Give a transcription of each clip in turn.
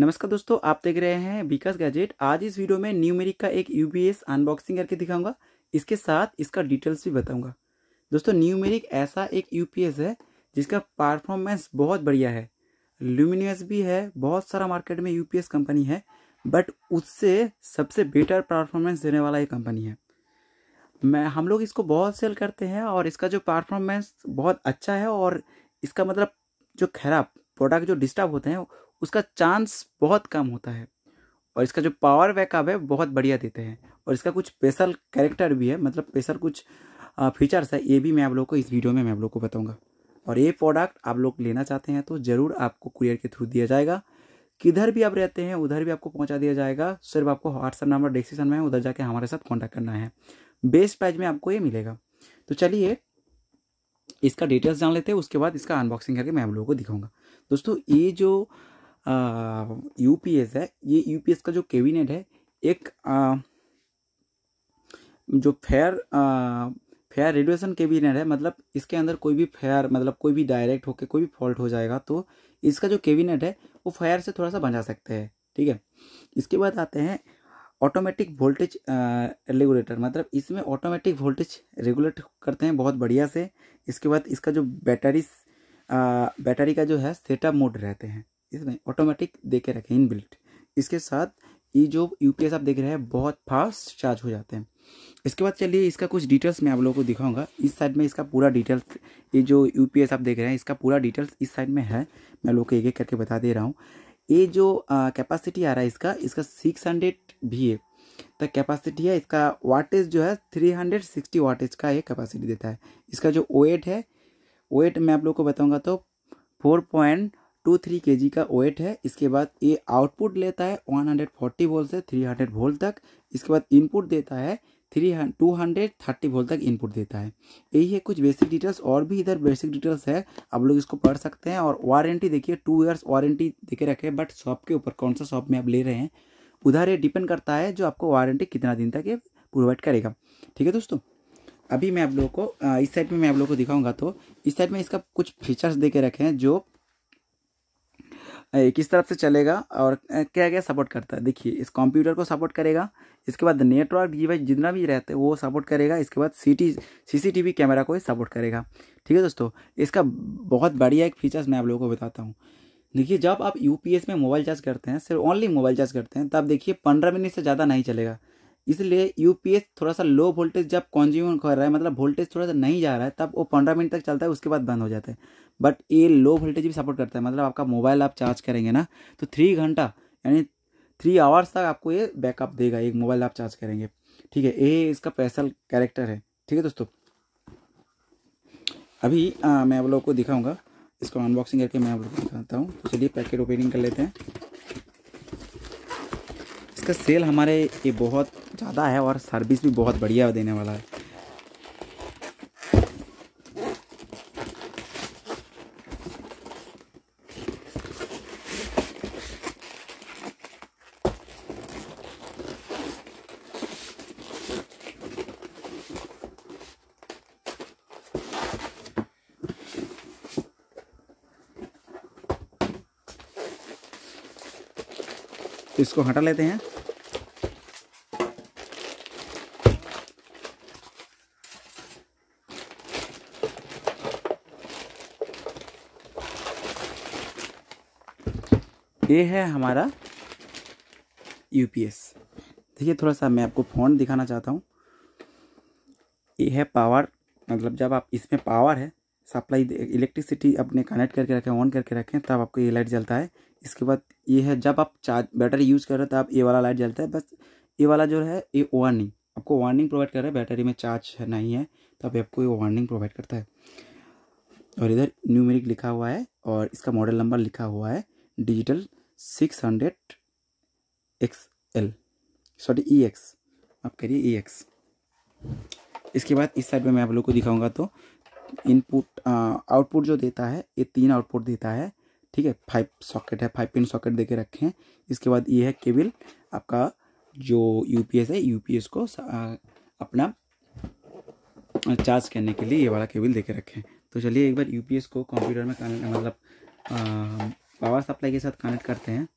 नमस्कार दोस्तों आप देख रहे हैं विकास गैजेट आज इस वीडियो में न्यूमेरिक का एक यूबीएस अनबॉक्सिंग करके दिखाऊंगा इसके साथ इसका डिटेल्स भी बताऊंगा दोस्तों न्यूमेरिक ऐसा एक यूपीएस है जिसका परफॉर्मेंस बहुत बढ़िया है ल्यूमिनियस भी है बहुत सारा मार्केट में यूपीएस कंपनी है बट उससे सबसे बेटर परफॉर्मेंस देने वाला ये कंपनी है मैं हम लोग इसको बहुत सेल करते हैं और इसका जो परफॉर्मेंस बहुत अच्छा है और इसका मतलब जो खराब प्रोडक्ट जो डिस्टर्ब होते हैं उसका चांस बहुत कम होता है और इसका जो पावर बैकअप है बहुत बढ़िया देते हैं और इसका कुछ स्पेशल कैरेक्टर भी है मतलब स्पेशल कुछ फीचर्स है ये भी मैं आप लोग को इस वीडियो में मैं आप लोग को बताऊँगा और ये प्रोडक्ट आप लोग लेना चाहते हैं तो ज़रूर आपको कुरियर के थ्रू दिया जाएगा किधर भी आप रहते हैं उधर भी आपको पहुंचा दिया जाएगा सिर्फ आपको व्हाट्सअप नंबर डिस्क्रिप्शन में है उधर जाके हमारे साथ कॉन्टैक्ट करना है बेस्ट प्राइज में आपको ये मिलेगा तो चलिए इसका डिटेल्स जान लेते हैं उसके बाद इसका अनबॉक्सिंग करके मैं आप लोगों को दिखाऊंगा दोस्तों ये जो यू है ये यू का जो कैबिनेट है एक आ, जो फेयर फेयर रेडुएसन कैबिनेट है मतलब इसके अंदर कोई भी फेयर मतलब कोई भी डायरेक्ट होके कोई भी फॉल्ट हो जाएगा तो इसका जो कैबिनेट है वो फायर से थोड़ा सा बचा सकते हैं ठीक है इसके बाद आते हैं ऑटोमेटिक वोल्टेज रेगुलेटर मतलब इसमें ऑटोमेटिक वोल्टेज रेगुलेट करते हैं बहुत बढ़िया से इसके बाद इसका जो बैटरी बैटरी का जो है सेटअप मोड रहते हैं इसमें ऑटोमेटिक दे के रखें बिल्ट इसके साथ ये जो यू आप देख रहे हैं बहुत फास्ट चार्ज हो जाते हैं इसके बाद चलिए इसका कुछ डिटेल्स मैं आप लोगों को दिखाऊंगा इस साइड में इसका पूरा डिटेल्स ये जो यू आप देख रहे हैं इसका पूरा डिटेल्स इस साइड में है मैं लोग को एक एक करके बता दे रहा हूँ ये जो कैपेसिटी आ रहा है इसका इसका सिक्स हंड्रेड भी है तक तो कैपेसिटी है इसका वाटेज जो है थ्री हंड्रेड सिक्सटी वाटेज का ये कैपेसिटी देता है इसका जो वेट है वेट मैं आप लोग को बताऊँगा तो फोर पॉइंट टू थ्री के जी का वेट है इसके बाद ये आउटपुट लेता है 140 वोल्ट से 300 वोल्ट तक इसके बाद इनपुट देता है three two hundred thirty volt तक इनपुट देता है यही है कुछ बेसिक डिटेल्स और भी इधर बेसिक डिटेल्स है आप लोग इसको पढ़ सकते हैं और वारंटी देखिए टू ईयर्स वारंटी देखे रखे बट शॉप के ऊपर कौन सा शॉप में आप ले रहे हैं उधर ये डिपेंड करता है जो आपको वारंटी कितना दिन तक ये प्रोवाइड करेगा ठीक है दोस्तों अभी मैं आप लोगों को इस साइड में मैं आप लोगों को दिखाऊंगा तो इस साइड में इसका कुछ फीचर्स दे के रखे हैं जो किस तरफ से चलेगा और क्या क्या सपोर्ट करता है देखिए इस कंप्यूटर को सपोर्ट करेगा इसके बाद नेटवर्क डिवाइस जितना भी रहता है वो सपोर्ट करेगा इसके बाद सीटी सीसीटीवी कैमरा को ही सपोर्ट करेगा ठीक है दोस्तों इसका बहुत बढ़िया एक फीचर्स मैं आप लोगों को बताता हूँ देखिए जब आप यू में मोबाइल चार्ज करते हैं सिर्फ ओनली मोबाइल चार्ज करते हैं तब देखिए पंद्रह मिनट से ज़्यादा नहीं चलेगा इसलिए यू थोड़ा सा लो वोल्टेज जब कंज्यूम कर रहा है मतलब वोल्टेज थोड़ा सा नहीं जा रहा है तब वो पंद्रह मिनट तक चलता है उसके बाद बंद हो जाता है बट ये लो वोल्टेज भी सपोर्ट करता है मतलब आपका मोबाइल आप चार्ज करेंगे ना तो थ्री घंटा यानी थ्री आवर्स तक आपको ये बैकअप देगा एक मोबाइल आप चार्ज करेंगे ठीक है ये इसका स्पेशल कैरेक्टर है ठीक है दोस्तों अभी आ, मैं आप लोगों को दिखाऊंगा इसको अनबॉक्सिंग करके मैं आप लोग को दिखाता हूँ तो चलिए पैकेट ओपनिंग कर लेते हैं इसका सेल हमारे ये बहुत ज़्यादा है और सर्विस भी बहुत बढ़िया देने वाला है तो इसको हटा लेते हैं ये है हमारा यूपीएस देखिए थोड़ा सा मैं आपको फोन दिखाना चाहता हूँ ये है पावर मतलब जब आप इसमें पावर है सप्लाई इलेक्ट्रिसिटी अपने कनेक्ट करके रखें ऑन करके रखें तब आपको ये लाइट जलता है इसके बाद ये है जब आप चार्ज बैटरी यूज़ कर रहे हैं तो आप ये वाला लाइट जलता है बस ये वाला जो है ये वार्निंग आपको वार्निंग प्रोवाइड कर रहा है बैटरी में चार्ज नहीं है तो अभी आपको ये वार्निंग प्रोवाइड करता है और इधर न्यूमेरिक लिखा हुआ है और इसका मॉडल नंबर लिखा हुआ है digital six hundred X L sorry E X आप करिए ई एक्स इसके बाद इस साइड में मैं आप लोग को दिखाऊंगा तो इनपुट आउटपुट जो देता है ये तीन आउटपुट देता है ठीक है फाइव सॉकेट है फाइव पिन सॉकेट दे के रखे हैं इसके बाद ये है केबल आपका जो यूपीएस है यूपीएस को अपना चार्ज करने के लिए ये वाला केबल दे रखे हैं तो चलिए एक बार यूपीएस को कंप्यूटर में कनेक्ट मतलब पावर सप्लाई के साथ कनेक्ट करते हैं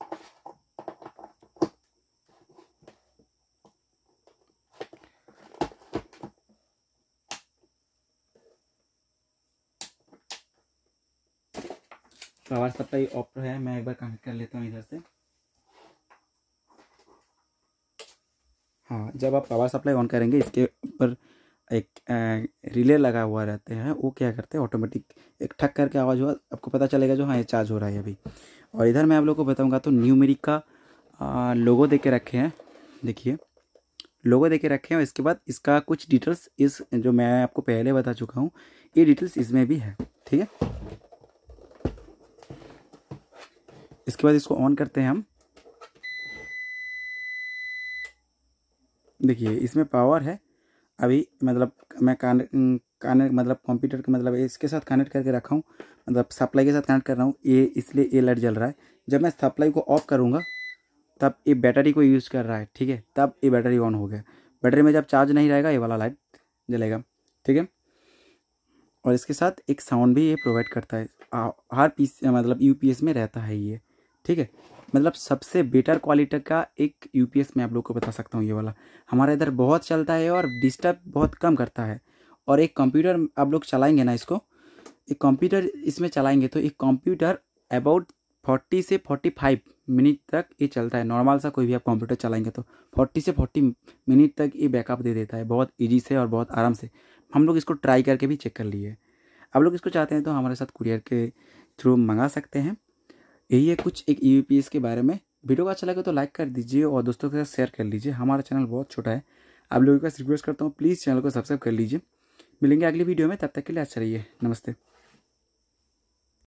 पावर सप्लाई ऑफ है मैं एक बार कनेक्ट कर लेता हूँ इधर से हाँ जब आप पावर सप्लाई ऑन करेंगे इसके ऊपर एक रिले लगा हुआ रहते हैं वो क्या करते हैं ऑटोमेटिक एक ठक करके आवाज़ हुआ आपको पता चलेगा जो हाँ ये चार्ज हो रहा है अभी और इधर मैं आप लोग को बताऊँगा तो न्यूमेरिक का लोगो दे के रखे हैं देखिए लोगो दे के रखे हैं और इसके बाद इसका कुछ डिटेल्स इस जो मैं आपको पहले बता चुका हूँ ये डिटेल्स इसमें भी है ठीक है इसके बाद इसको ऑन करते हैं हम देखिए इसमें पावर है अभी मतलब मैं कान कनेक्ट मतलब कंप्यूटर के मतलब इसके साथ कनेक्ट करके रखा हूँ मतलब सप्लाई के साथ कनेक्ट कर रहा हूँ ये इसलिए ये लाइट जल रहा है जब मैं सप्लाई को ऑफ करूँगा तब ये बैटरी को यूज़ कर रहा है ठीक है तब ये बैटरी ऑन हो गया बैटरी में जब चार्ज नहीं रहेगा ये वाला लाइट जलेगा ठीक है और इसके साथ एक साउंड भी ये प्रोवाइड करता है हर पीस मतलब यू में रहता है ये ठीक है मतलब सबसे बेटर क्वालिटी का एक यूपीएस मैं आप लोग को बता सकता हूँ ये वाला हमारा इधर बहुत चलता है और डिस्टर्ब बहुत कम करता है और एक कंप्यूटर आप लोग चलाएंगे ना इसको एक कंप्यूटर इसमें चलाएंगे तो एक कंप्यूटर अबाउट फोर्टी से फोर्टी फाइव मिनट तक ये चलता है नॉर्मल सा कोई भी आप कंप्यूटर चलाएंगे तो फोर्टी से फोर्टी मिनट तक ये बैकअप दे देता है बहुत ईजी से और बहुत आराम से हम लोग इसको ट्राई करके भी चेक कर लिए आप लोग इसको चाहते हैं तो हमारे साथ कुरियर के थ्रू मंगा सकते हैं यही है कुछ एक ई e के बारे में वीडियो का अच्छा लगे तो लाइक कर दीजिए और दोस्तों के साथ शेयर कर लीजिए हमारा चैनल बहुत छोटा है आप लोगों के पास रिक्वेस्ट करता हूँ प्लीज़ चैनल को सब्सक्राइब कर लीजिए मिलेंगे अगली वीडियो में तब तक के लिए अच्छा रहिए नमस्ते